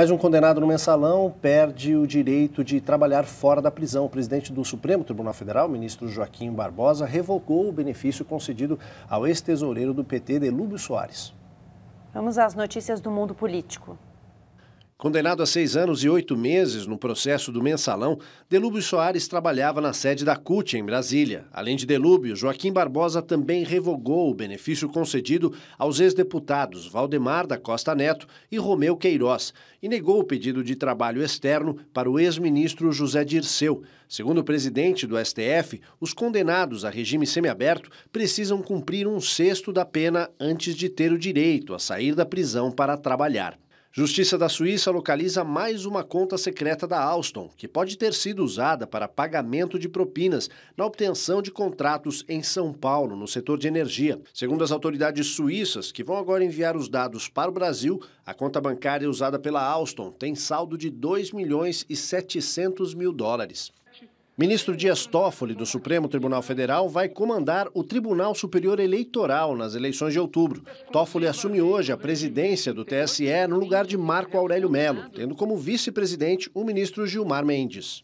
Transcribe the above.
Mais um condenado no mensalão perde o direito de trabalhar fora da prisão. O presidente do Supremo Tribunal Federal, ministro Joaquim Barbosa, revocou o benefício concedido ao ex-tesoureiro do PT, Delúbio Soares. Vamos às notícias do mundo político. Condenado a seis anos e oito meses no processo do mensalão, Delúbio Soares trabalhava na sede da CUT, em Brasília. Além de Delúbio, Joaquim Barbosa também revogou o benefício concedido aos ex-deputados Valdemar da Costa Neto e Romeu Queiroz e negou o pedido de trabalho externo para o ex-ministro José Dirceu. Segundo o presidente do STF, os condenados a regime semiaberto precisam cumprir um sexto da pena antes de ter o direito a sair da prisão para trabalhar. Justiça da Suíça localiza mais uma conta secreta da Alstom, que pode ter sido usada para pagamento de propinas na obtenção de contratos em São Paulo, no setor de energia. Segundo as autoridades suíças, que vão agora enviar os dados para o Brasil, a conta bancária usada pela Alstom tem saldo de 2 milhões e 700 mil dólares. Ministro Dias Toffoli, do Supremo Tribunal Federal, vai comandar o Tribunal Superior Eleitoral nas eleições de outubro. Toffoli assume hoje a presidência do TSE no lugar de Marco Aurélio Melo, tendo como vice-presidente o ministro Gilmar Mendes.